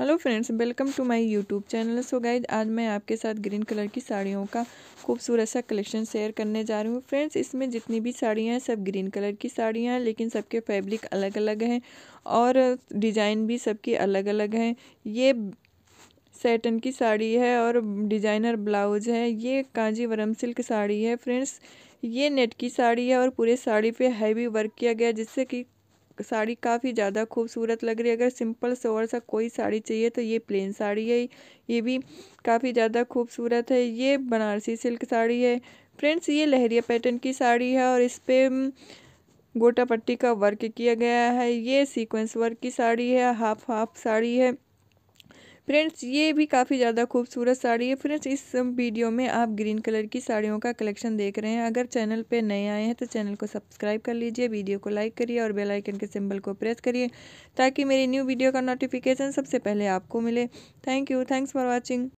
hello friends welcome to my YouTube channel so guys आज मैं आपके साथ ग्रीन कलर की साड़ियों का खूबसूरत सा कलेक्शन शेयर करने जा रही हूँ फ्रेंड्स इसमें जितनी भी साड़ियाँ हैं सब ग्रीन कलर की साड़ियाँ हैं लेकिन सबके फैब्रिक अलग अलग हैं और डिज़ाइन भी सबकी अलग अलग हैं ये सेटन की साड़ी है और डिज़ाइनर ब्लाउज है ये कांजीवरम सिल्क साड़ी है फ्रेंड्स ये नेट की साड़ी है और पूरे साड़ी पे हैवी वर्क किया गया जिससे कि साड़ी काफ़ी ज़्यादा खूबसूरत लग रही है अगर सिंपल सोवर सा कोई साड़ी चाहिए तो ये प्लेन साड़ी है ये भी काफ़ी ज़्यादा खूबसूरत है ये बनारसी सिल्क साड़ी है फ्रेंड्स ये लहरिया पैटर्न की साड़ी है और इस पर गोटा पट्टी का वर्क किया गया है ये सीक्वेंस वर्क की साड़ी है हाफ हाफ साड़ी है फ्रेंड्स ये भी काफ़ी ज़्यादा खूबसूरत साड़ी है फ्रेंड्स इस वीडियो में आप ग्रीन कलर की साड़ियों का कलेक्शन देख रहे हैं अगर चैनल पे नए आए हैं तो चैनल को सब्सक्राइब कर लीजिए वीडियो को लाइक करिए और बेल आइकन के सिंबल को प्रेस करिए ताकि मेरी न्यू वीडियो का नोटिफिकेशन सबसे पहले आपको मिले thank you thanks for watching